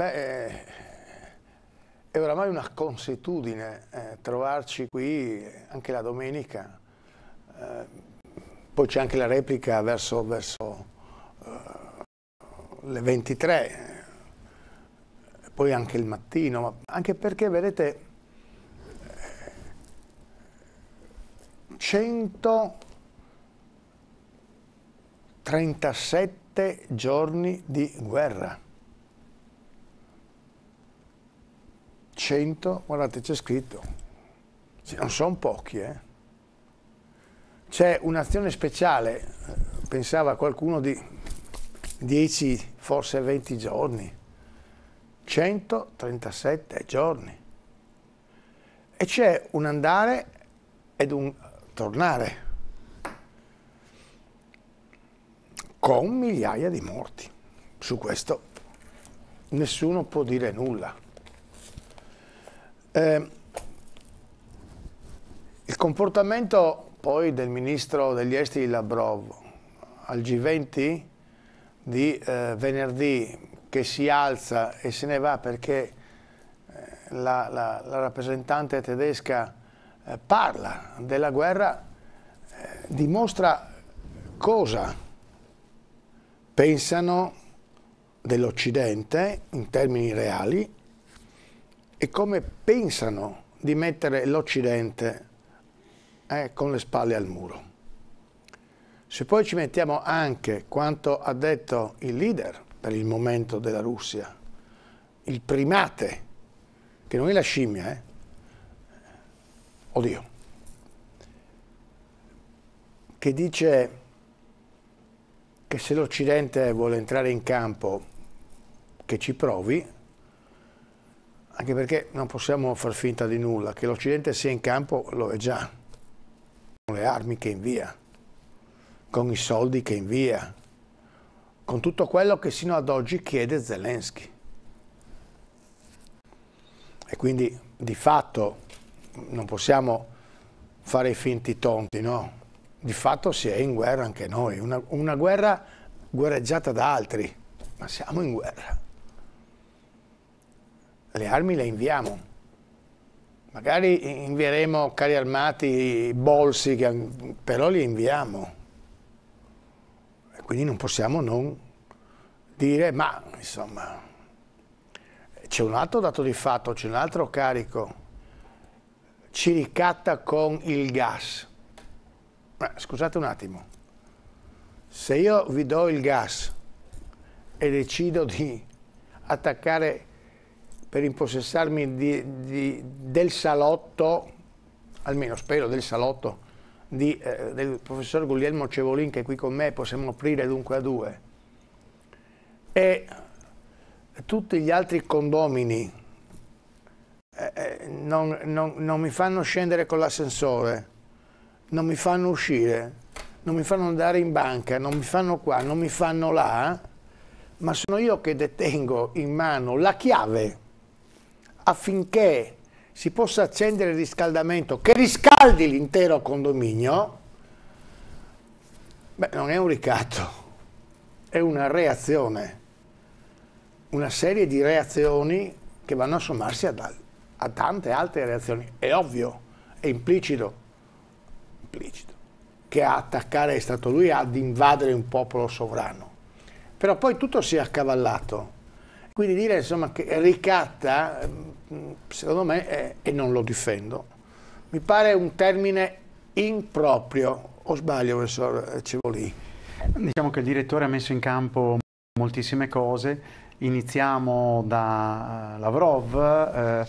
Beh, è oramai una consuetudine eh, trovarci qui anche la domenica. Eh, poi c'è anche la replica verso, verso uh, le 23, poi anche il mattino, anche perché vedete 137 giorni di guerra. 100, guardate c'è scritto, non sono pochi, eh? c'è un'azione speciale, pensava qualcuno di 10, forse 20 giorni, 137 giorni. E c'è un andare ed un tornare con migliaia di morti. Su questo nessuno può dire nulla. Eh, il comportamento poi del ministro degli esteri Lavrov al G20 di eh, venerdì che si alza e se ne va perché eh, la, la, la rappresentante tedesca eh, parla della guerra eh, dimostra cosa pensano dell'Occidente in termini reali e come pensano di mettere l'Occidente eh, con le spalle al muro. Se poi ci mettiamo anche quanto ha detto il leader per il momento della Russia, il primate, che non è la scimmia, eh? oddio, che dice che se l'Occidente vuole entrare in campo, che ci provi, anche perché non possiamo far finta di nulla, che l'Occidente sia in campo lo è già, con le armi che invia, con i soldi che invia, con tutto quello che sino ad oggi chiede Zelensky. E quindi di fatto non possiamo fare i finti tonti, no? Di fatto si è in guerra anche noi, una, una guerra guerreggiata da altri, ma siamo in guerra le armi le inviamo. Magari invieremo carri armati, bolsi, però li inviamo. E quindi non possiamo non dire, ma insomma, c'è un altro dato di fatto, c'è un altro carico, ci ricatta con il gas. Ma scusate un attimo, se io vi do il gas e decido di attaccare per impossessarmi di, di, del salotto, almeno spero del salotto, di, eh, del professor Guglielmo Cevolin che è qui con me, possiamo aprire dunque a due, e tutti gli altri condomini eh, eh non, non, non mi fanno scendere con l'ascensore, non mi fanno uscire, non mi fanno andare in banca, non mi fanno qua, non mi fanno là, ma sono io che detengo in mano la chiave affinché si possa accendere il riscaldamento che riscaldi l'intero condominio, beh, non è un ricatto, è una reazione, una serie di reazioni che vanno a sommarsi ad, a tante altre reazioni. È ovvio, è implicito, implicito, che a attaccare è stato lui ad invadere un popolo sovrano. Però poi tutto si è accavallato. Quindi dire insomma che ricatta ehm, secondo me, è, e non lo difendo, mi pare un termine improprio, o sbaglio, professor Civoli? Diciamo che il direttore ha messo in campo moltissime cose, iniziamo da Lavrov, eh,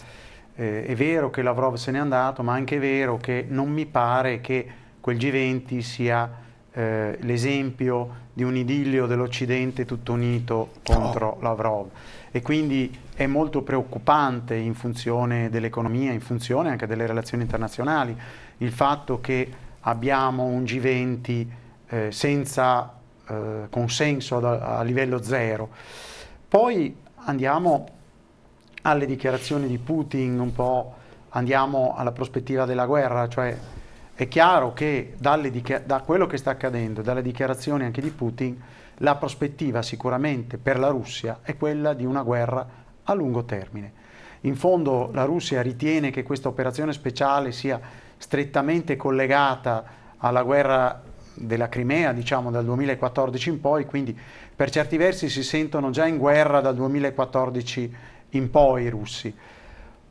eh, è vero che Lavrov se n'è andato, ma anche è vero che non mi pare che quel G20 sia eh, l'esempio di un idillio dell'Occidente tutto unito contro oh. Lavrov. E quindi è molto preoccupante in funzione dell'economia, in funzione anche delle relazioni internazionali, il fatto che abbiamo un G20 eh, senza eh, consenso a, a livello zero. Poi andiamo alle dichiarazioni di Putin, un po' andiamo alla prospettiva della guerra, cioè è chiaro che da quello che sta accadendo, dalle dichiarazioni anche di Putin, la prospettiva sicuramente per la Russia è quella di una guerra a lungo termine. In fondo la Russia ritiene che questa operazione speciale sia strettamente collegata alla guerra della Crimea, diciamo dal 2014 in poi, quindi per certi versi si sentono già in guerra dal 2014 in poi i russi.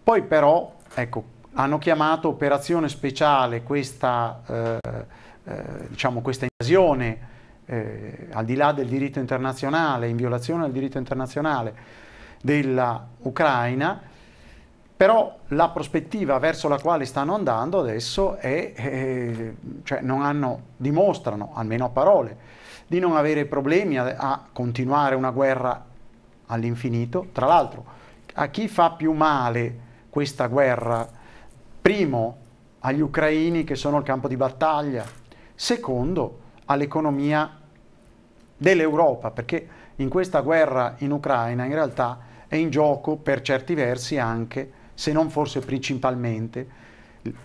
Poi però, ecco, hanno chiamato operazione speciale questa, eh, eh, diciamo questa invasione eh, al di là del diritto internazionale, in violazione del diritto internazionale, dell'Ucraina, però la prospettiva verso la quale stanno andando adesso è, eh, cioè non hanno, dimostrano, almeno a parole, di non avere problemi a, a continuare una guerra all'infinito. Tra l'altro, a chi fa più male questa guerra? Primo, agli ucraini che sono il campo di battaglia, secondo, all'economia dell'Europa, perché in questa guerra in Ucraina in realtà è in gioco per certi versi anche, se non forse principalmente,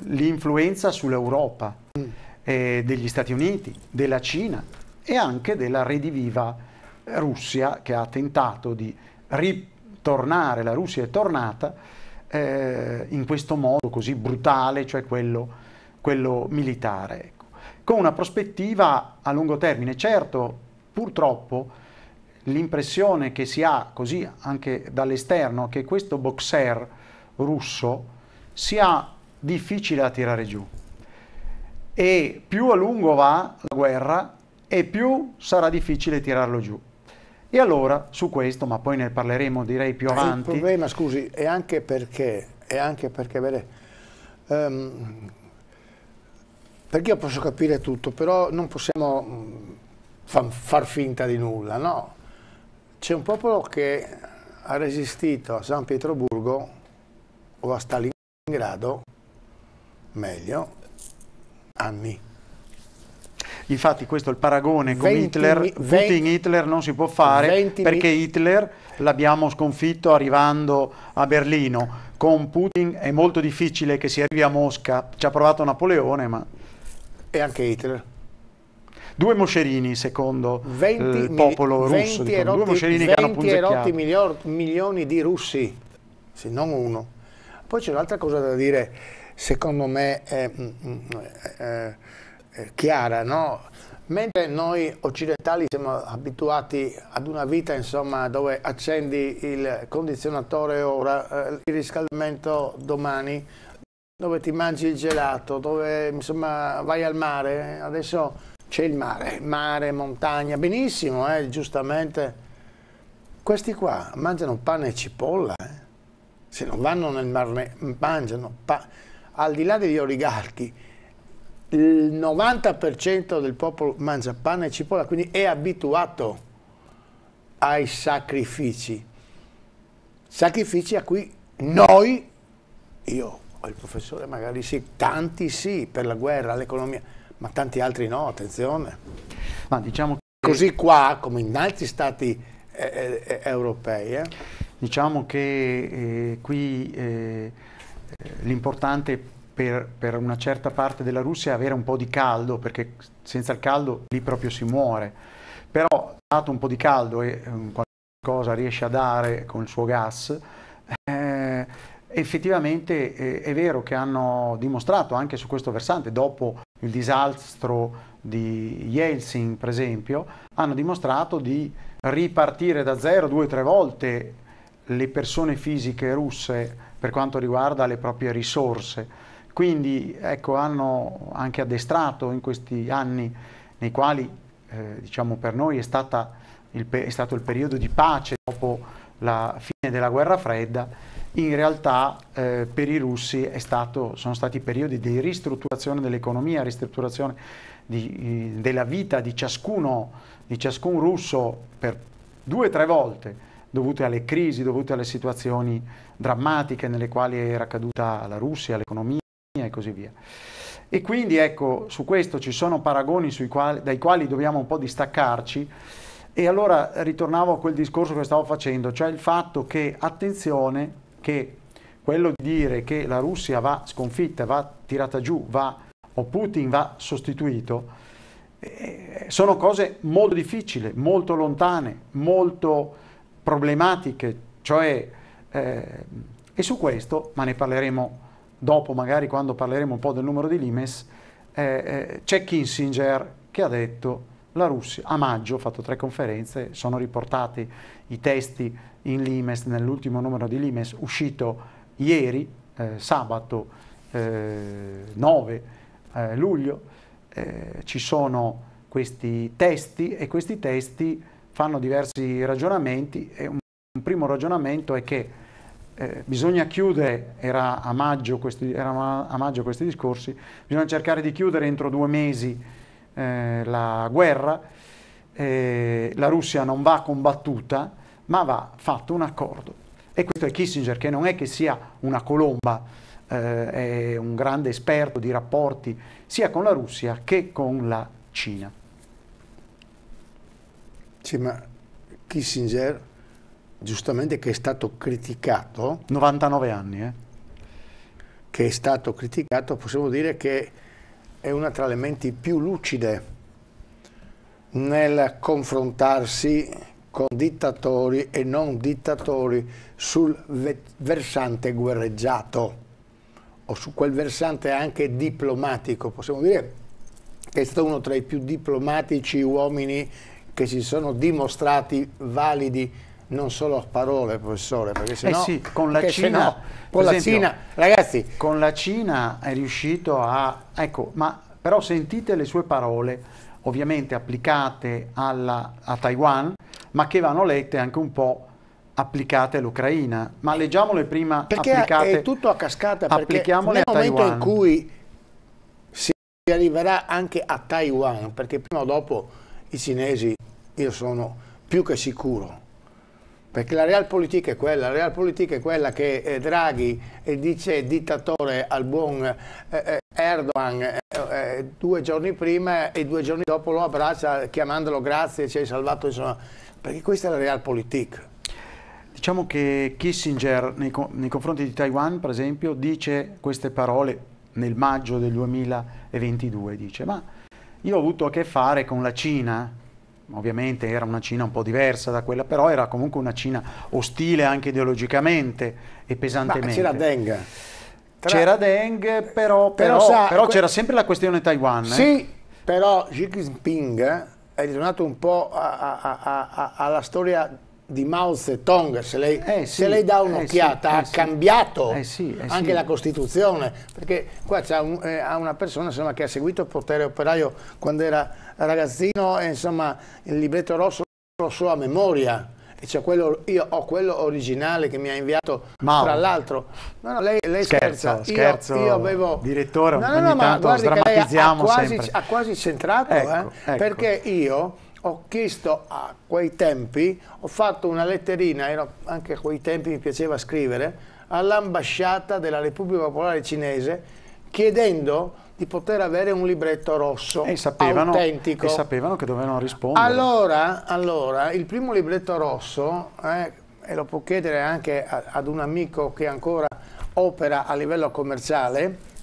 l'influenza sull'Europa, mm. eh, degli Stati Uniti, della Cina e anche della rediviva Russia che ha tentato di ritornare, la Russia è tornata eh, in questo modo così brutale, cioè quello, quello militare, ecco. con una prospettiva a lungo termine. Certo, purtroppo l'impressione che si ha, così anche dall'esterno, che questo boxer russo sia difficile da tirare giù. E più a lungo va la guerra e più sarà difficile tirarlo giù. E allora su questo, ma poi ne parleremo direi più avanti. Il problema, scusi, è anche perché, è anche perché, vede, um, perché io posso capire tutto, però non possiamo mm, far finta di nulla, no? C'è un popolo che ha resistito a San Pietroburgo o a Stalingrado, meglio, anni. Infatti questo è il paragone con 20, Hitler, Putin-Hitler non si può fare perché Hitler l'abbiamo sconfitto arrivando a Berlino. Con Putin è molto difficile che si arrivi a Mosca, ci ha provato Napoleone ma... E anche Hitler due moscerini secondo 20 eh, il popolo russo, dicono, erotti, due moscerini che hanno punzecchiato. 20 milioni di russi, se non uno. Poi c'è un'altra cosa da dire, secondo me è, mm, mm, è, è, chiara, no? Mentre noi occidentali siamo abituati ad una vita insomma, dove accendi il condizionatore ora, eh, il riscaldamento domani, dove ti mangi il gelato, dove insomma, vai al mare, eh, adesso c'è il mare, mare, montagna, benissimo, eh, giustamente. Questi qua mangiano pane e cipolla, eh. se non vanno nel mare, mangiano pa- Al di là degli oligarchi, il 90% del popolo mangia pane e cipolla, quindi è abituato ai sacrifici. Sacrifici a cui noi, io il professore magari sì, tanti sì, per la guerra, l'economia, ma tanti altri no, attenzione. Ma diciamo che... Così qua, come in altri stati eh, eh, eh europei. Eh? Diciamo che eh, qui l'importante per, per, una certa parte della Russia è avere un po' di caldo, perché senza il caldo lì proprio si muore. Però dato un po' di caldo e qualcosa riesce a dare con il suo gas, effettivamente eh, è vero che hanno dimostrato anche su questo versante, dopo il disastro di Yeltsin per esempio, hanno dimostrato di ripartire da zero due o tre volte le persone fisiche russe per quanto riguarda le proprie risorse. Quindi ecco, hanno anche addestrato in questi anni nei quali eh, diciamo per noi è, stata il, è stato il periodo di pace dopo la fine della guerra fredda, in realtà eh, per i russi stato, sono stati periodi di ristrutturazione dell'economia, ristrutturazione di, della vita di, ciascuno, di ciascun russo per due o tre volte dovute alle crisi, dovute alle situazioni drammatiche nelle quali era caduta la Russia, l'economia e così via. E quindi ecco, su questo ci sono paragoni quali, dai quali dobbiamo un po' distaccarci. E allora ritornavo a quel discorso che stavo facendo, cioè il fatto che, attenzione, che quello di dire che la Russia va sconfitta, va tirata giù, va, o Putin va sostituito, eh, sono cose molto difficili, molto lontane, molto problematiche, cioè, eh, e su questo, ma ne parleremo dopo, magari quando parleremo un po' del numero di Limes, eh, eh c'è Kissinger che ha detto la Russia a maggio, ha fatto tre conferenze, sono riportati i testi in Limes, nell'ultimo numero di Limes uscito ieri, eh, sabato eh, 9 eh, luglio, eh, ci sono questi testi e questi testi fanno diversi ragionamenti e un, un primo ragionamento è che eh, bisogna chiudere, era a, maggio questi, era a maggio questi discorsi, bisogna cercare di chiudere entro due mesi eh, la guerra, la Russia non va combattuta, ma va fatto un accordo. E questo è Kissinger, che non è che sia una colomba, eh, è un grande esperto di rapporti sia con la Russia che con la Cina. Sì, ma Kissinger, giustamente che è stato criticato... 99 anni, eh? Che è stato criticato, possiamo dire che è una tra le menti più lucide nel confrontarsi con dittatori e non dittatori sul versante guerreggiato o su quel versante anche diplomatico, possiamo dire che è stato uno tra i più diplomatici uomini che si sono dimostrati validi non solo a parole, professore, perché se no... eh sì, con la Cina, no, con la Cina, ragazzi, con la Cina è riuscito a ecco, ma però sentite le sue parole, ovviamente applicate alla, a Taiwan, ma che vanno lette anche un po' applicate all'Ucraina. Ma eh, leggiamole prima perché applicate. Perché è tutto a cascata, perché nel momento in cui si arriverà anche a Taiwan, perché prima o dopo i cinesi, io sono più che sicuro, perché la realpolitik è quella, la realpolitik è quella che eh, Draghi eh, dice dittatore al buon eh, eh Erdogan eh, due giorni prima e due giorni dopo lo abbraccia chiamandolo grazie, ci hai salvato insomma perché questa è la realpolitik. Diciamo che Kissinger nei, nei confronti di Taiwan, per esempio, dice queste parole nel maggio del 2022, dice ma io ho avuto a che fare con la Cina, ovviamente era una Cina un po' diversa da quella, però era comunque una Cina ostile anche ideologicamente e pesantemente. Ma c'era Deng. Tra... C'era Deng, però, però, però, però c'era sempre la questione Taiwan. Eh. Sì, eh. però Xi Jinping è ritornato un po' a, a, a, alla storia di Mao Zedong, se lei, eh sì, se lei dà eh, un'occhiata, eh sì, ha eh sì. cambiato eh, anche la Costituzione, perché qua c'è un, eh, una persona insomma, che ha seguito il Potere Operaio quando era ragazzino e insomma il libretto rosso lo so a memoria cioè quello, io ho quello originale che mi ha inviato Mauro. tra l'altro no, no, lei, lei scherzo, scherza scherzo, io, io avevo direttore no, no, no, tanto guardi che lei ha quasi, ha quasi centrato ecco, eh, ecco. perché io ho chiesto a quei tempi ho fatto una letterina ero, anche a quei tempi mi piaceva scrivere all'ambasciata della Repubblica Popolare Cinese chiedendo di poter avere un libretto rosso e sapevano, autentico. E sapevano che dovevano rispondere. Allora, allora il primo libretto rosso, eh, e lo può chiedere anche a, ad un amico che ancora opera a livello commerciale,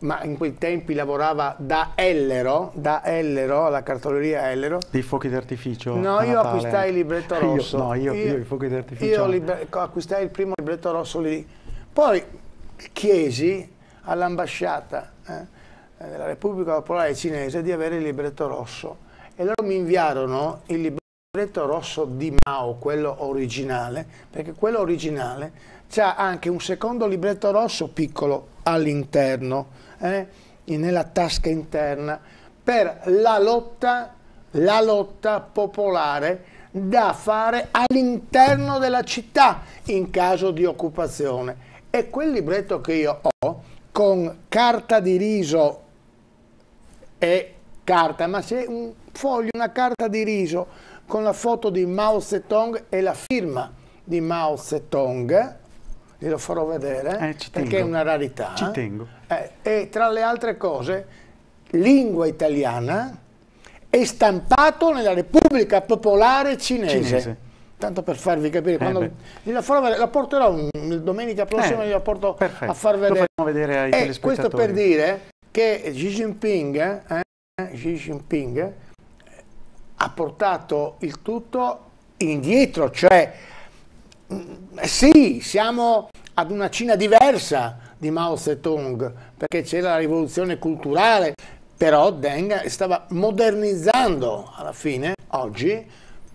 ma in quei tempi lavorava da Ellero, da Ellero, alla cartoleria Ellero. Dei fuochi d'artificio? No, io Natale. acquistai il libretto rosso. Io, no, io, io, io i fuochi d'artificio. Io acquistai il primo libretto rosso lì. Poi chiesi all'ambasciata eh, della Repubblica Popolare Cinese di avere il libretto rosso. E loro mi inviarono il libretto rosso di Mao, quello originale, perché quello originale c'ha anche un secondo libretto rosso piccolo all'interno, eh, nella tasca interna, per la lotta, la lotta popolare da fare all'interno della città in caso di occupazione. E quel libretto che io ho con carta di riso e carta, ma se un foglio, una carta di riso con la foto di Mao Zedong e la firma di Mao Zedong, glielo farò vedere, eh, perché è una rarità. Ci tengo. Eh, e tra le altre cose, lingua italiana è stampato nella Repubblica Popolare Cinese. Cinese tanto per farvi capire, eh la, forma, la, porterò un, domenica prossima, eh, la porto perfetto. a far vedere. vedere ai e eh, questo per dire che Xi Jinping, eh, Xi Jinping ha portato il tutto indietro, cioè mm, sì, siamo ad una Cina diversa di Mao Zedong, perché c'era la rivoluzione culturale, però Deng stava modernizzando alla fine, oggi,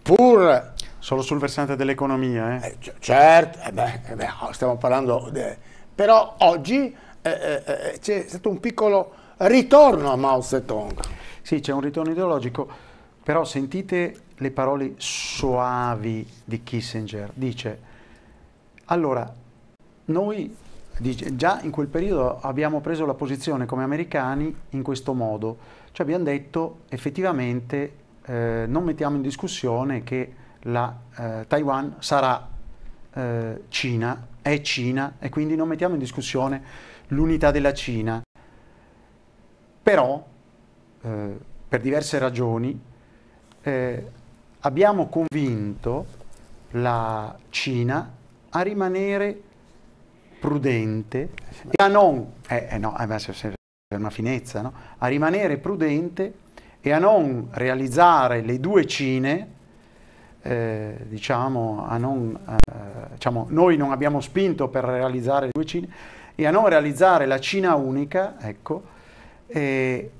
pur Solo sul versante dell'economia, eh? eh c- certo, eh beh, eh beh, oh, stiamo parlando... De... Però oggi eh, eh, c'è stato un piccolo ritorno a Mao Zedong. Sì, c'è un ritorno ideologico, però sentite le parole soavi di Kissinger. Dice, allora, noi dice, già in quel periodo abbiamo preso la posizione come americani in questo modo, cioè abbiamo detto effettivamente eh, non mettiamo in discussione che la eh, Taiwan sarà eh, Cina, è Cina e quindi non mettiamo in discussione l'unità della Cina. Però, eh, per diverse ragioni, eh, abbiamo convinto la Cina a rimanere prudente e a non, eh, eh, no, finezza, no? a rimanere prudente e a non realizzare le due Cine eh, diciamo, non, eh, diciamo, noi non abbiamo spinto per realizzare due Cine e a non realizzare la Cina unica, ecco, eh,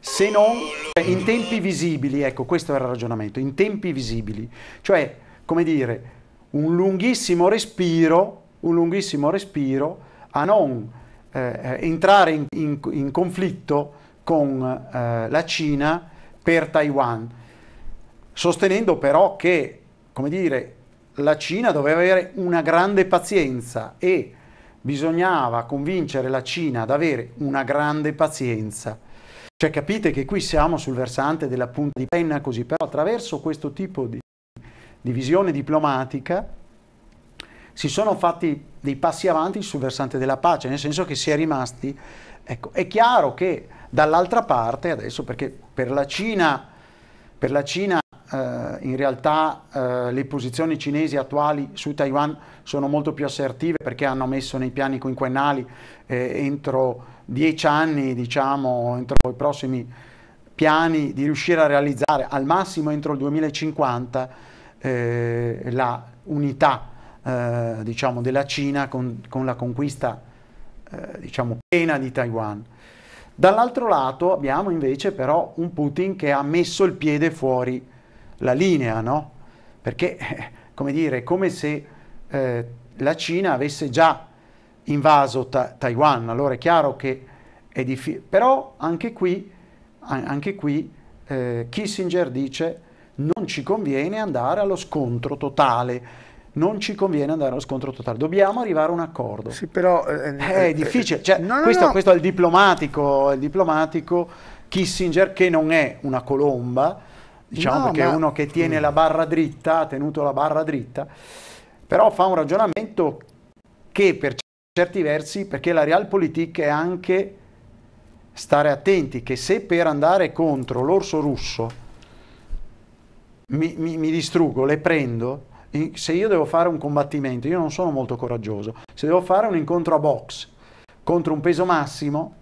se non cioè, in tempi visibili, ecco, questo era il ragionamento, in tempi visibili, cioè, come dire, un lunghissimo respiro, un lunghissimo respiro a non eh, entrare in, in, in, conflitto con eh, la Cina per Taiwan sostenendo però che, come dire, la Cina doveva avere una grande pazienza e bisognava convincere la Cina ad avere una grande pazienza. Cioè capite che qui siamo sul versante della punta di penna così, però attraverso questo tipo di, di visione diplomatica si sono fatti dei passi avanti sul versante della pace, nel senso che si è rimasti... Ecco, è chiaro che dall'altra parte adesso, perché per la Cina, per la Cina eh, in realtà eh, le posizioni cinesi attuali su Taiwan sono molto più assertive perché hanno messo nei piani quinquennali eh, entro dieci anni, diciamo, entro i prossimi piani di riuscire a realizzare al massimo entro il 2050 eh, la unità eh, diciamo, della Cina con, con la conquista eh, diciamo, piena di Taiwan. Dall'altro lato abbiamo invece però un Putin che ha messo il piede fuori la linea, no? Perché, come dire, è come se eh, la Cina avesse già invaso ta- Taiwan, allora è chiaro che è difficile, però anche qui, anche qui eh, Kissinger dice non ci conviene andare allo scontro totale, non ci conviene andare allo scontro totale, dobbiamo arrivare a un accordo. Sì, però... Eh, eh, è eh, eh, difficile, cioè, no, no, questo, no. questo, è il diplomatico, il diplomatico Kissinger che non è una colomba, diciamo no, perché ma... uno che tiene la barra dritta, ha tenuto la barra dritta, però fa un ragionamento che per certi versi, perché la realpolitik è anche stare attenti che se per andare contro l'orso russo mi, mi, mi distruggo, le prendo, se io devo fare un combattimento, io non sono molto coraggioso, se devo fare un incontro a box contro un peso massimo,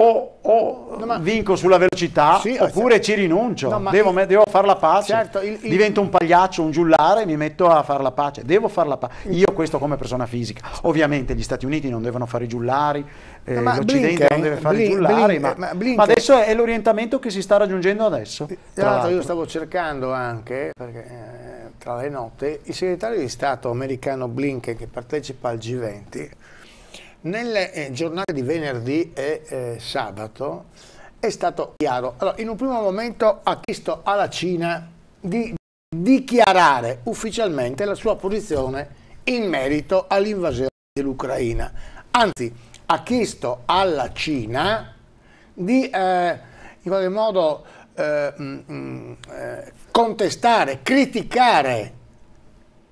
o, o no, ma... vinco sulla velocità sì, eh, oppure certo. ci rinuncio, no, devo, il... devo fare la pace, certo, il, il... divento un pagliaccio, un giullare e mi metto a fare la pace, devo fare la pace, io questo come persona fisica, ovviamente gli Stati Uniti non devono fare i giullari, eh, no, l'Occidente Blinken, non deve fare Blin, i giullari, Blinken, ma, ma, ma, adesso è, l'orientamento che si sta raggiungendo adesso. Tra, tra l'altro io stavo cercando anche, perché, eh, tra le note, il segretario di Stato americano Blinken che partecipa al G20 nelle eh, giornate di venerdì e eh, sabato è stato chiaro. Allora, in un primo momento ha chiesto alla Cina di dichiarare ufficialmente la sua posizione in merito all'invasione dell'Ucraina. Anzi, ha chiesto alla Cina di eh, in qualche modo eh, mh, mm, mm, eh, mh, contestare, criticare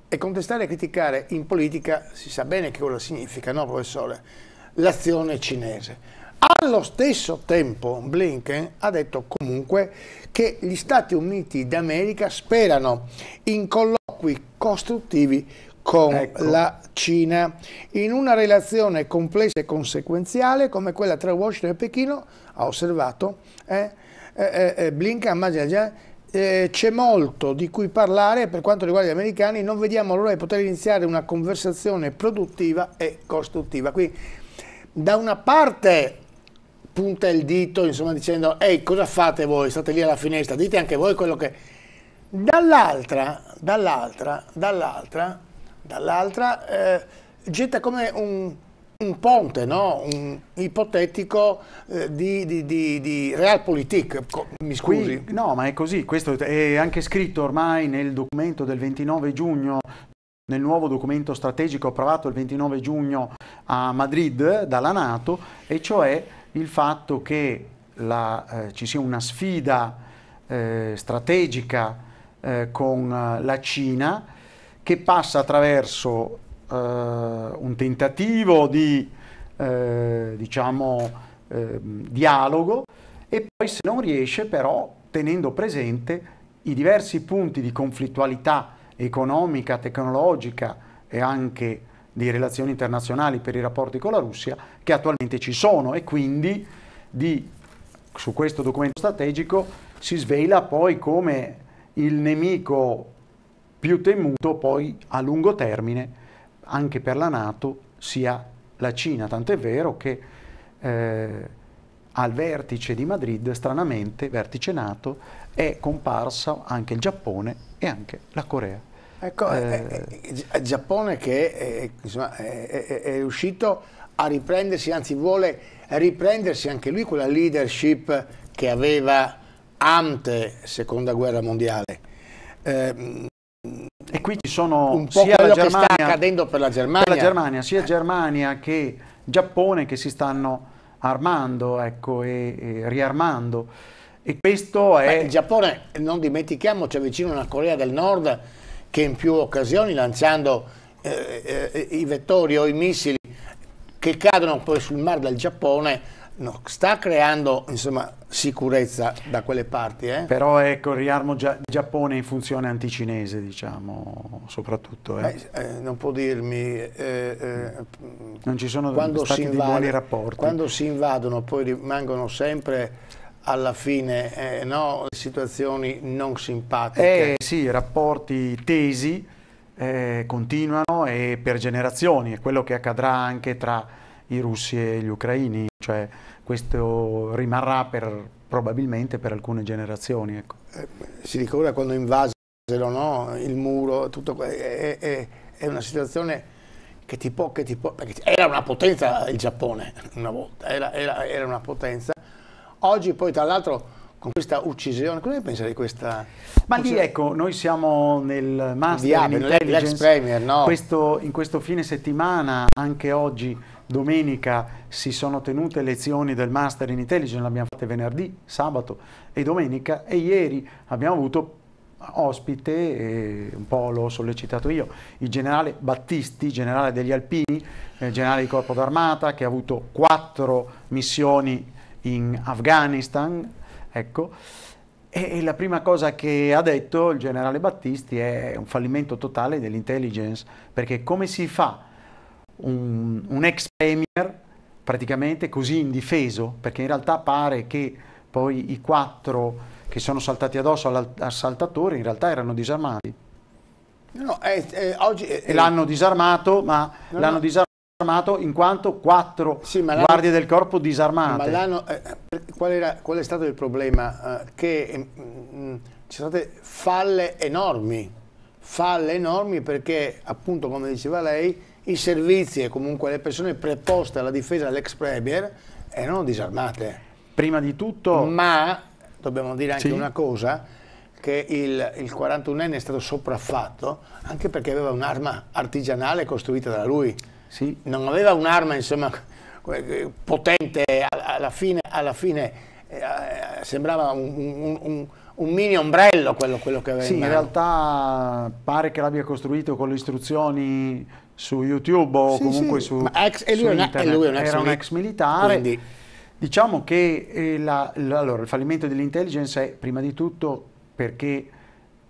e contestare e criticare in politica si sa bene che cosa significa, no professore? L'azione cinese. Allo stesso tempo Blinken ha detto comunque che gli Stati Uniti d'America sperano in colloqui costruttivi con ecco. la Cina in una relazione complessa e conseguenziale come quella tra Washington e Pechino, ha osservato eh, eh, eh, Blinken, immagina già eh, c'è molto di cui parlare per quanto riguarda gli americani, non vediamo l'ora di poter iniziare una conversazione produttiva e costruttiva. Quindi da una parte punta il dito insomma dicendo ehi cosa fate voi, state lì alla finestra, dite anche voi quello che... Dall'altra, dall'altra, dall'altra, dall'altra eh, getta come un, un ponte no? un ipotetico eh, di, di, di, di, realpolitik, mi scusi. Qui, no, ma è così, questo è anche scritto ormai nel documento del 29 giugno nel nuovo documento strategico approvato il 29 giugno a Madrid dalla Nato, e cioè il fatto che la, eh, ci sia una sfida eh, strategica eh, con eh, la Cina che passa attraverso eh, un tentativo di eh, diciamo, eh, dialogo e poi se non riesce però tenendo presente i diversi punti di conflittualità economica, tecnologica e anche di relazioni internazionali per i rapporti con la Russia che attualmente ci sono e quindi di, su questo documento strategico si svela poi come il nemico più temuto poi a lungo termine anche per la Nato sia la Cina, tant'è vero che eh, al vertice di Madrid, stranamente, vertice Nato, è comparsa anche il Giappone e anche la Corea. Ecco, eh, eh, eh Giappone che eh, è, insomma, è, è, è riuscito a riprendersi, anzi vuole riprendersi anche lui quella leadership che aveva ante seconda guerra mondiale. Eh, e qui ci sono un po' sia quello Germania, che sta accadendo per la Germania. Per la Germania, sia Germania che Giappone che si stanno armando ecco, e, e riarmando. E questo è... Beh, il Giappone, non dimentichiamo, c'è vicino una Corea del Nord che in più occasioni lanciando eh, eh, i vettori o i missili che cadono poi sul mar del Giappone no, sta creando insomma, sicurezza da quelle parti. Eh? Però ecco, il riarmo Gia Giappone in funzione anticinese, diciamo, soprattutto. Eh? Eh, non può dirmi... Eh, eh, non ci sono quando stati invade, dei buoni rapporti. Quando si invadono poi rimangono sempre alla fine eh, no, situazioni non simpatiche. Eh sì, rapporti tesi continuano e per generazioni, è quello che accadrà anche tra i russi e gli ucraini. Cioè, questo rimarrà per, probabilmente per alcune generazioni. Ecco. Eh, si ricorda quando invasero no? il muro, tutto, è, è, è una situazione che ti può, che ti può, perché era una potenza il Giappone una volta, era, era, era una potenza. Oggi poi tra l'altro con questa uccisione, cosa ne pensa di questa? Ma lì ecco, noi siamo nel Master Diablo, in Intelligence, Premier, no? questo, in questo fine settimana, anche oggi domenica si sono tenute lezioni del Master in Intelligence, l'abbiamo fatte venerdì, sabato e domenica e ieri abbiamo avuto ospite, eh, un po' l'ho sollecitato io, il generale Battisti, generale degli Alpini, eh, generale di Corpo d'Armata, che ha avuto quattro missioni in Afghanistan, ecco, e la prima cosa che ha detto il generale Battisti è un fallimento totale dell'intelligence, perché come si fa un, un ex premier praticamente così indifeso, perché in realtà pare che poi i quattro che sono saltati addosso all'assaltatore in realtà erano disarmati. No, eh, eh, oggi, eh, l'hanno disarmato, ma no, l'hanno no. disarmato in quanto quattro sì, guardie del corpo disarmate. Ma eh, qual, era, qual, è stato il problema? Eh, che mm, mm, ci sono state falle enormi, falle enormi perché appunto come diceva lei i servizi e comunque le persone preposte alla difesa dell'ex Premier erano disarmate. Prima di tutto... Ma dobbiamo dire anche sì. una cosa, che il, il 41enne è stato sopraffatto anche perché aveva un'arma artigianale costruita da lui. Sì. Non aveva un'arma insomma, potente, alla fine, alla fine eh, sembrava un, un, un un mini ombrello quello, quello che aveva. Sì, in, in realtà pare che l'abbia costruito con le istruzioni su YouTube o sì, comunque sì. su, ex, e lui, una, lui un ex era un ex militare. Quindi. Diciamo che eh, la, la, allora, il fallimento dell'intelligence è prima di tutto perché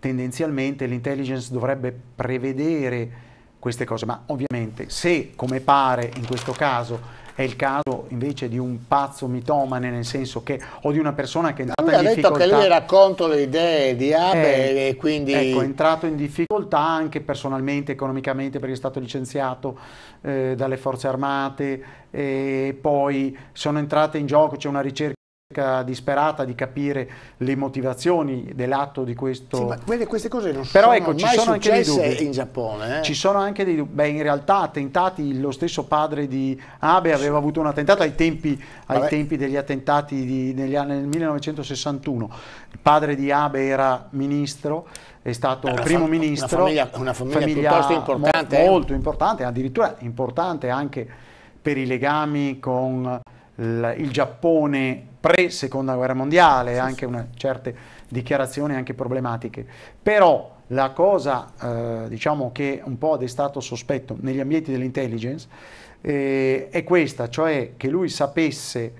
tendenzialmente l'intelligence dovrebbe prevedere queste cose, ma ovviamente se, come pare in questo caso, è il caso invece di un pazzo mitomane, nel senso che, o di una persona che è entrata in difficoltà. ha detto che lui era contro le idee di Abe eh, e quindi... Ecco, è entrato in difficoltà anche personalmente, economicamente, perché è stato licenziato eh, dalle forze armate, e poi sono entrate in gioco, c'è una ricerca disperata di capire le motivazioni dell'atto di questo. Sì, ma quelle, queste cose non Però, sono ecco, ci sono anche dei dubbi. in Giappone. Eh? Ci sono anche dei dubbi. Beh, in realtà attentati, lo stesso padre di Abe aveva sì. avuto un attentato ai tempi, ai tempi degli attentati di, negli, nel 1961. Il padre di Abe era ministro è stato una primo ministro, una famiglia, una famiglia, famiglia piuttosto importante, eh. molto importante, addirittura importante anche per i legami con il Giappone pre-seconda guerra mondiale, sì, anche una, certa dichiarazione anche problematiche. Però la cosa eh, diciamo che un po' ha destato sospetto negli ambienti dell'intelligence eh, è questa, cioè che lui sapesse,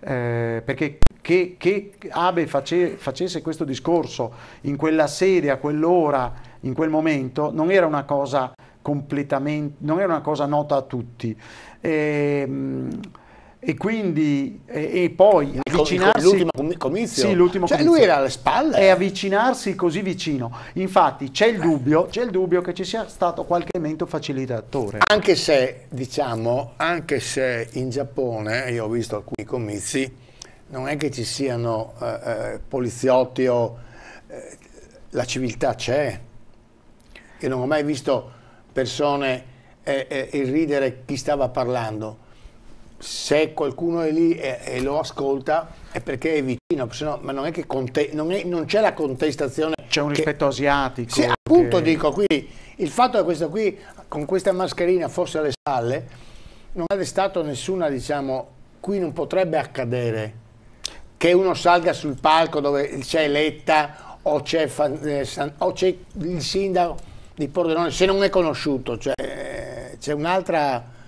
eh, perché che, che Abe face, facesse questo discorso in quella sede, a quell'ora, in quel momento, non era una cosa completamente, non era una cosa nota a tutti. E, ehm, e quindi e, e poi avvicinarsi l'ultimo comizio sì, l'ultimo cioè comizio. lui era alle spalle e eh. avvicinarsi così vicino infatti c'è il, eh. dubbio, c'è il dubbio che ci sia stato qualche elemento facilitatore anche se diciamo anche se in Giappone io ho visto alcuni comizi non è che ci siano eh, eh poliziotti o eh, la civiltà c'è e non ho mai visto persone eh, ridere chi stava parlando se qualcuno è lì e, e, lo ascolta è perché è vicino, no, ma non è che conte, non, è, non, c'è la contestazione. C'è un rispetto che, asiatico. Sì, appunto che... dico qui, il fatto che questo qui con questa mascherina fosse alle spalle non è stato nessuna, diciamo, qui non potrebbe accadere che uno salga sul palco dove c'è Letta o c'è, eh, o c'è il sindaco di Pordenone se non è conosciuto, cioè, eh, c'è un'altra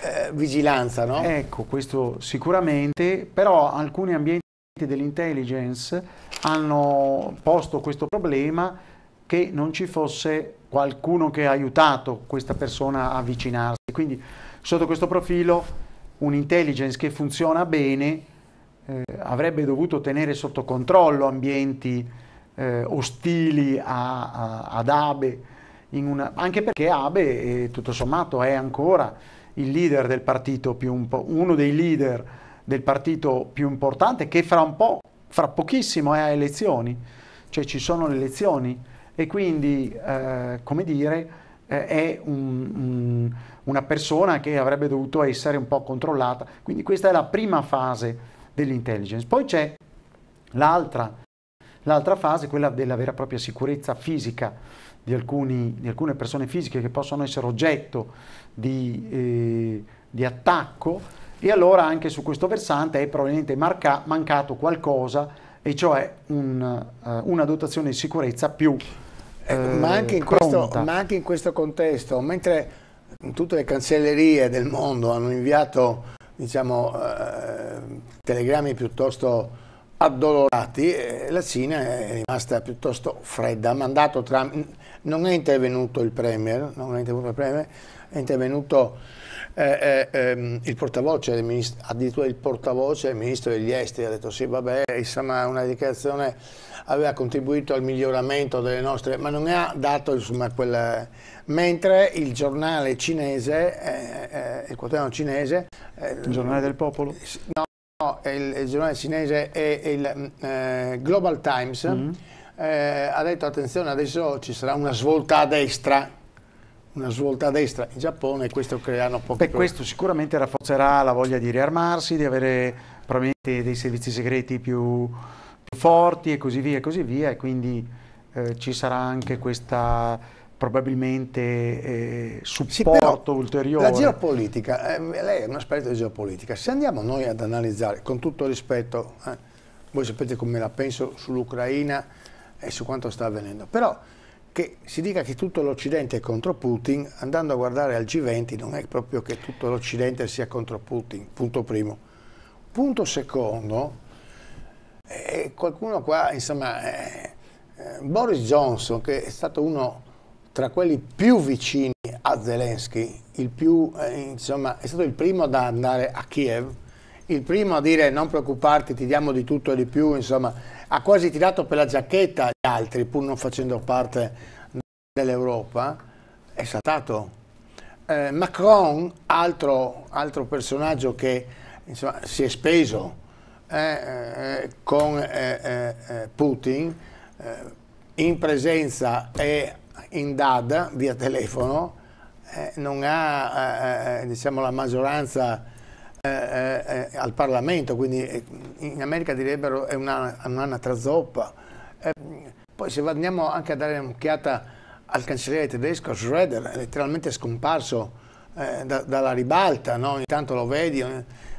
eh, vigilanza, no? Ecco, questo sicuramente, però alcuni ambienti dell'intelligence hanno posto questo problema che non ci fosse qualcuno che ha aiutato questa persona a avvicinarsi. Quindi sotto questo profilo un'intelligence che funziona bene eh, avrebbe dovuto tenere sotto controllo ambienti eh, ostili a, a, ad Abe, una, anche perché Abe eh, tutto sommato è ancora il leader del partito più uno dei leader del partito più importante che fra un po', fra pochissimo è eh, a elezioni, cioè ci sono le elezioni e quindi, eh, come dire, eh, è un, un, una persona che avrebbe dovuto essere un po' controllata. Quindi questa è la prima fase dell'intelligence. Poi c'è l'altra L'altra fase è quella della vera e propria sicurezza fisica di, alcuni, di alcune persone fisiche che possono essere oggetto di, eh, di attacco e allora anche su questo versante è probabilmente marca, mancato qualcosa e cioè un, eh, una dotazione di sicurezza più eh, eh ma, anche questo, ma anche in questo contesto, mentre tutte le cancellerie del mondo hanno inviato diciamo, eh, telegrammi piuttosto addolorati, eh, la Cina è rimasta piuttosto fredda, ha mandato Trump, non è intervenuto il Premier, non è intervenuto il Premier, è intervenuto eh, eh, ehm, il portavoce, ministro, addirittura il portavoce del ministro degli esteri, ha detto sì vabbè, insomma una dichiarazione aveva contribuito al miglioramento delle nostre, ma non ha dato insomma quella... Mentre il giornale cinese, eh, eh il quotidiano cinese... Eh, il giornale del popolo? No, No, il, il, giornale cinese e il mm, eh, Global Times mm. eh, ha detto attenzione adesso ci sarà una svolta a destra una svolta a destra in Giappone e questo creano pochi Beh, questo sicuramente rafforzerà la voglia di riarmarsi di avere probabilmente dei servizi segreti più, più forti e così via e così via e quindi eh, ci sarà anche questa probabilmente eh, supporto sì, ulteriore. La geopolitica, eh, lei è un esperto di geopolitica, se andiamo noi ad analizzare, con tutto rispetto, eh, voi sapete come la penso sull'Ucraina e su quanto sta avvenendo, però che si dica che tutto l'Occidente è contro Putin, andando a guardare al G20 non è proprio che tutto l'Occidente sia contro Putin, punto primo. Punto secondo, eh, qualcuno qua, insomma, eh, eh, Boris Johnson, che è stato uno tra quelli più vicini a Zelensky, più, eh, insomma, è stato il primo ad andare a Kiev, il primo a dire non preoccuparti, ti diamo di tutto e di più, insomma, ha quasi tirato per la giacchetta gli altri, pur non facendo parte dell'Europa, è saltato. Eh, Macron, altro, altro, personaggio che insomma, si è speso eh, eh con eh, eh, Putin, in presenza e in DAD via telefono eh, non ha eh, eh diciamo, la maggioranza eh, eh, al Parlamento, quindi in America direbbero è una, zoppa. trazoppa. poi se andiamo anche a dare un'occhiata al cancelliere tedesco Schroeder, è letteralmente scomparso da, dalla ribalta, no? ogni lo vedi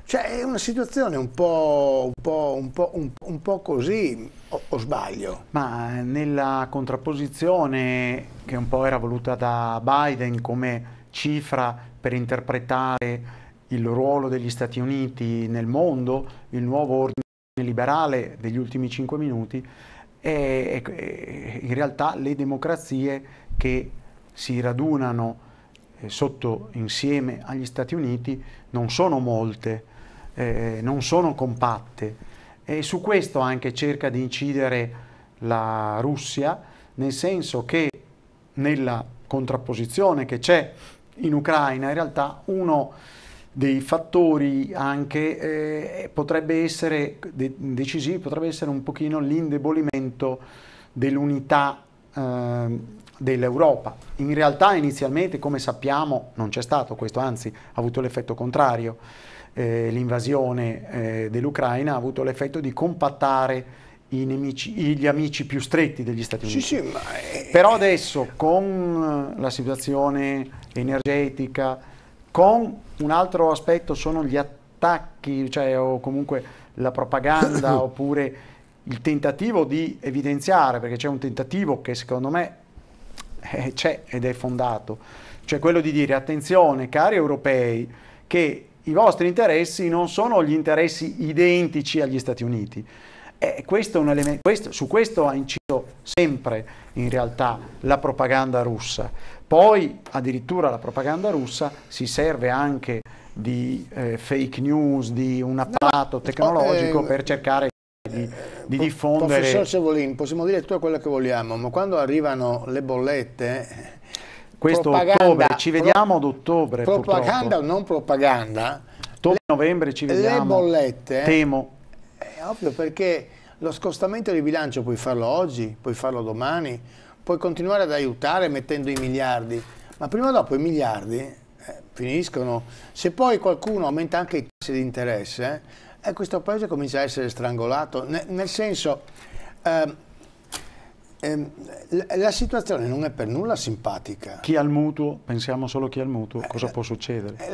cioè è una situazione un po', un po', un po', un, un po così, o, o, sbaglio? Ma nella contrapposizione che un po' era voluta da Biden come cifra per interpretare il ruolo degli Stati Uniti nel mondo, il nuovo ordine liberale degli ultimi cinque minuti, è, è in realtà le democrazie che si radunano eh, sotto insieme agli Stati Uniti non sono molte, eh, non sono compatte e su questo anche cerca di incidere la Russia, nel senso che nella contrapposizione che c'è in Ucraina in realtà uno dei fattori anche eh, potrebbe essere de decisivi, potrebbe essere un pochino l'indebolimento dell'unità eh, dell'Europa. In realtà inizialmente, come sappiamo, non c'è stato questo, anzi ha avuto l'effetto contrario eh, l'invasione eh, dell'Ucraina ha avuto l'effetto di compattare nemici, gli amici più stretti degli Stati Uniti. Sì, sì, è... Però adesso con eh, la situazione energetica, con un altro aspetto sono gli attacchi, cioè, o comunque la propaganda, oppure il tentativo di evidenziare, perché c'è un tentativo che secondo me eh, c'è ed è fondato, cioè quello di dire attenzione cari europei che i vostri interessi non sono gli interessi identici agli Stati Uniti. Eh, questo elemento, questo, su questo ha inciso sempre in realtà la propaganda russa. Poi addirittura la propaganda russa si serve anche di eh, fake news, di un apparato tecnologico per eh, cercare di, di diffondere. Professor Cevolin, possiamo dire tutto quello che vogliamo, ma quando arrivano le bollette questo ottobre, ci vediamo ad ottobre. Propaganda purtroppo. o non propaganda? Ottobre, novembre ci vediamo. Le bollette. Eh? Temo. È eh, ovvio perché lo scostamento di bilancio puoi farlo oggi, puoi farlo domani, puoi continuare ad aiutare mettendo i miliardi, ma prima o dopo i miliardi eh, finiscono. Se poi qualcuno aumenta anche i tassi di interesse, eh, questo paese comincia a essere strangolato. N nel senso... Eh, Ehm, la situazione non è per nulla simpatica. Chi ha il mutuo, pensiamo solo chi ha il mutuo, eh, cosa eh, può succedere? Eh,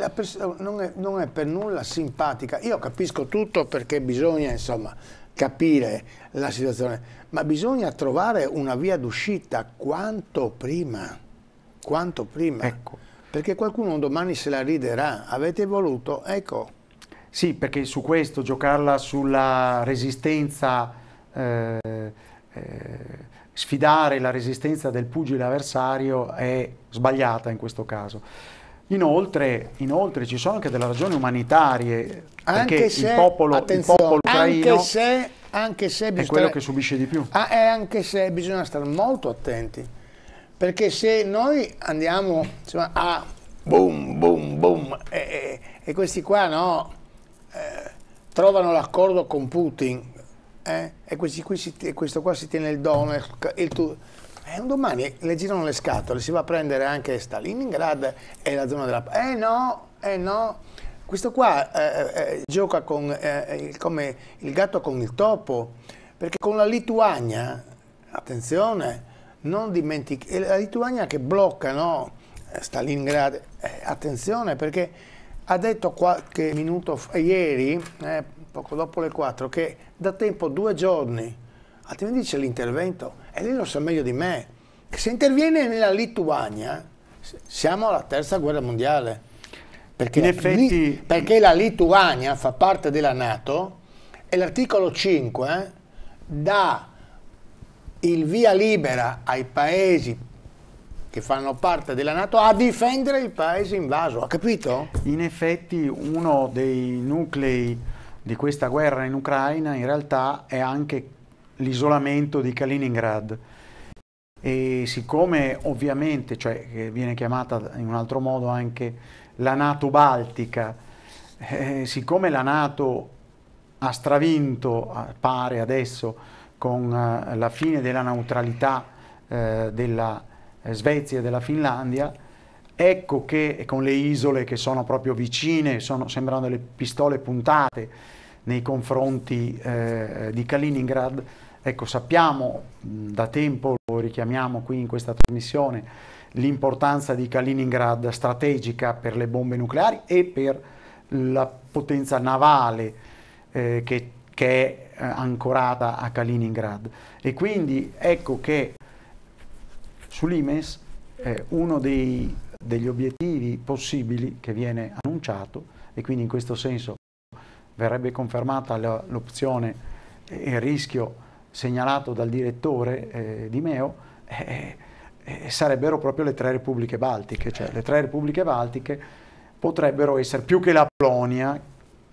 non, è, non, è, per nulla simpatica. Io capisco tutto perché bisogna insomma, capire la situazione, ma bisogna trovare una via d'uscita quanto prima. Quanto prima. Ecco. Perché qualcuno domani se la riderà. Avete voluto? Ecco. Sì, perché su questo giocarla sulla resistenza... Eh, eh sfidare la resistenza del pugile avversario è sbagliata in questo caso. Inoltre, inoltre ci sono anche delle ragioni umanitarie, anche perché se, il, popolo, il popolo ucraino se, anche se è quello che subisce di più. Ah, eh, anche se bisogna stare molto attenti, perché se noi andiamo insomma, a boom, boom, boom, e, e, e questi qua no, eh, trovano l'accordo con Putin, eh, e, si, e, questo qua si tiene il dono il tuo... Eh, un domani le girano le scatole, si va a prendere anche Stalingrad e la zona della... Eh no, eh no, questo qua eh, eh, eh gioca con, eh, eh, il, come il gatto con il topo, perché con la Lituania, attenzione, non dimentichi, la Lituania che blocca no? Stalingrad, attenzione perché ha detto qualche minuto fa, ieri, poco dopo le 4, che da tempo due giorni, altrimenti c'è l'intervento, e lei lo sa meglio di me, che se interviene nella Lituania siamo alla terza guerra mondiale. Perché, effetti... perché la Lituania fa parte della Nato e l'articolo 5 eh, dà il via libera ai paesi che fanno parte della Nato a difendere il paese invaso, ha capito? In effetti uno dei nuclei di questa guerra in Ucraina in realtà è anche l'isolamento di Kaliningrad. E siccome ovviamente, cioè viene chiamata in un altro modo anche la Nato Baltica, eh, siccome la Nato ha stravinto, pare adesso, con eh, la fine della neutralità eh, della eh, Svezia e della Finlandia, ecco che con le isole che sono proprio vicine, sono, sembrano delle pistole puntate, nei confronti eh, di Kaliningrad. Ecco, sappiamo da tempo, lo richiamiamo qui in questa trasmissione, l'importanza di Kaliningrad strategica per le bombe nucleari e per la potenza navale eh, che, che, è eh, ancorata a Kaliningrad. E quindi ecco che sull'IMES eh, uno dei, degli obiettivi possibili che viene annunciato, e quindi in questo senso verrebbe confermata l'opzione e il rischio segnalato dal direttore eh, di Meo, eh, eh, sarebbero proprio le tre repubbliche baltiche, cioè le tre repubbliche baltiche potrebbero essere più che la Polonia,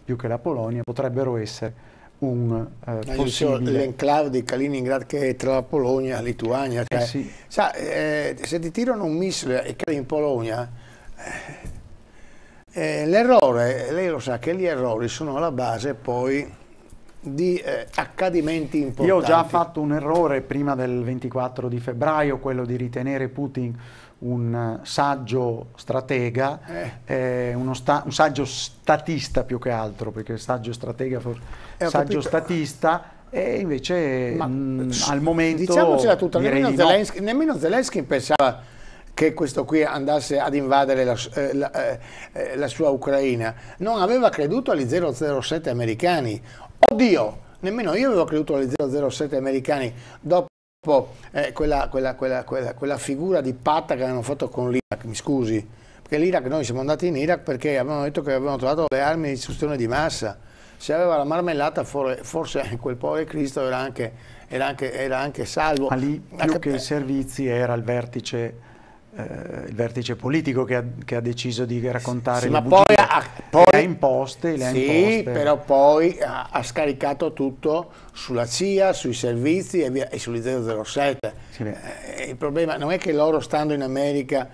più che la Polonia potrebbero essere un eh, possibile... l'enclave di Kaliningrad che è tra la Polonia e la Lituania, eh, cioè, sì. sa, eh, se ti tirano un missile e cade in Polonia eh, eh, l'errore, lei lo sa che gli errori sono la base poi di eh, accadimenti importanti. Io ho già fatto un errore prima del 24 di febbraio, quello di ritenere Putin un eh, saggio stratega, eh. Eh, uno sta, un saggio statista più che altro, perché saggio stratega, for, eh, saggio statista, e invece Ma, mh, mm, al momento... Diciamocela tutta, nemmeno Zelensky, nemmeno Zelensky pensava che questo qui andasse ad invadere la, eh, la, eh, eh, la sua Ucraina, non aveva creduto agli 007 americani. Oddio, nemmeno io avevo creduto agli 007 americani dopo eh, quella, quella, quella, quella, figura di patta che avevano fatto con l'Iraq, mi scusi, perché l'Iraq noi siamo andati in Iraq perché avevano detto che avevano trovato le armi di distruzione di massa. Se aveva la marmellata forse quel povero Cristo era anche, era anche, era anche salvo. Ma lì più che i servizi era il vertice eh, il vertice politico che ha, che ha, deciso di raccontare sì, le ma poi, ha, poi le ha imposte, le sì, imposte. però poi ha, ha, scaricato tutto sulla CIA, sui servizi e, via, e sull'007 sì, eh, il problema non è che loro stando in America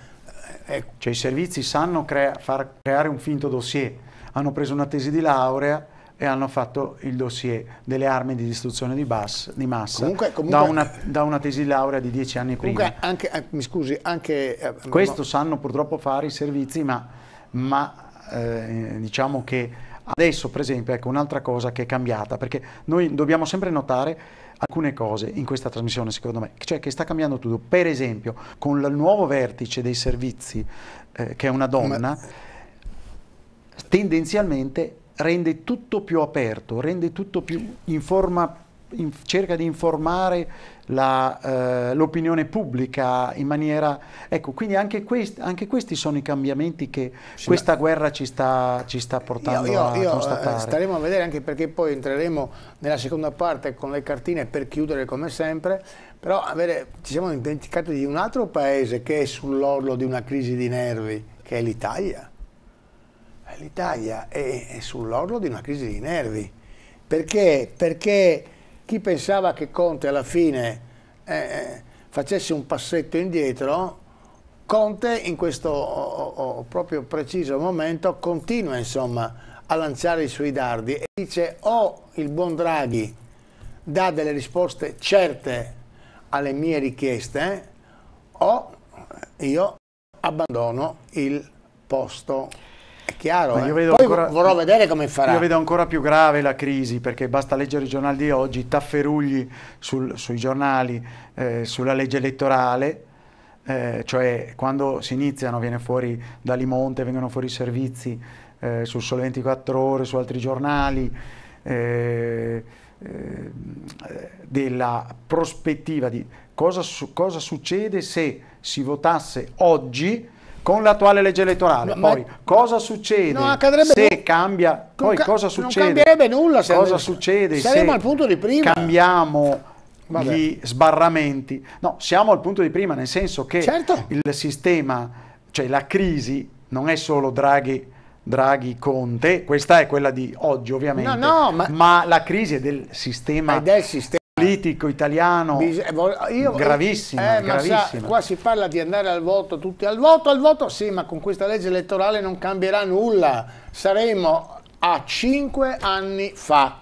eh, ecco. cioè i servizi sanno crea far creare un finto dossier hanno preso una tesi di laurea e hanno fatto il dossier delle armi di distruzione di, bas, di massa comunque, comunque, da, una, da, una, tesi laurea di dieci anni comunque prima. Anche, eh, mi scusi, anche... Eh, Questo no. sanno purtroppo fare i servizi, ma, ma eh, diciamo che adesso per esempio ecco un'altra cosa che è cambiata, perché noi dobbiamo sempre notare alcune cose in questa trasmissione secondo me, cioè che sta cambiando tutto. Per esempio con il nuovo vertice dei servizi, eh, che è una donna, ma... tendenzialmente rende tutto più aperto, rende tutto più in forma in, cerca di informare la, eh, l'opinione pubblica in maniera... Ecco, quindi anche, quest, anche questi sono i cambiamenti che sì, questa guerra ci sta, ci sta portando io, io, a constatare. Io eh, staremo a vedere anche perché poi entreremo nella seconda parte con le cartine per chiudere come sempre, però avere, ci siamo dimenticati di un altro paese che è sull'orlo di una crisi di nervi, che è l'Italia l'Italia è, è sull'orlo di una crisi di nervi. Perché? Perché chi pensava che Conte alla fine eh, eh facesse un passetto indietro, Conte in questo oh, oh, proprio preciso momento continua insomma, a lanciare i suoi dardi e dice o oh, il buon Draghi dà delle risposte certe alle mie richieste o io abbandono il posto chiaro. Eh. Poi ancora, vorrò vedere come farà. Io vedo ancora più grave la crisi perché basta leggere i giornali di oggi, tafferugli sul, sui giornali eh, sulla legge elettorale, eh, cioè quando si iniziano viene fuori da Limonte, vengono fuori i servizi eh, su Sole 24 Ore, su altri giornali. Eh, eh, della prospettiva di cosa, cosa succede se si votasse oggi con l'attuale legge elettorale, ma, poi ma... cosa succede no, se nu- cambia, poi ca- cosa succede? Non cambierebbe nulla se cosa ne... succede saremo al punto di prima. Cambiamo Vabbè. gli sbarramenti. No, siamo al punto di prima, nel senso che certo. il sistema, cioè la crisi non è solo Draghi Draghi Conte, questa è quella di oggi ovviamente, no, no, ma... ma... la crisi è del sistema, è del sistema politico italiano Bis io, gravissima, eh, gravissima. Sa, qua si parla di andare al voto tutti al voto al voto sì ma con questa legge elettorale non cambierà nulla saremo a cinque anni fa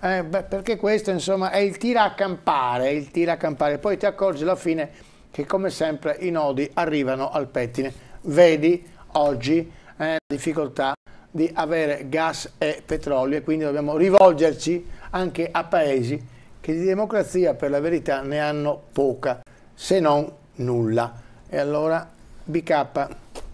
eh, beh, perché questo insomma è il tira a campare il tira a campare poi ti accorgi alla fine che come sempre i nodi arrivano al pettine vedi oggi eh, la difficoltà di avere gas e petrolio e quindi dobbiamo rivolgerci anche a paesi che di democrazia per la verità ne hanno poca, se non nulla. E allora BK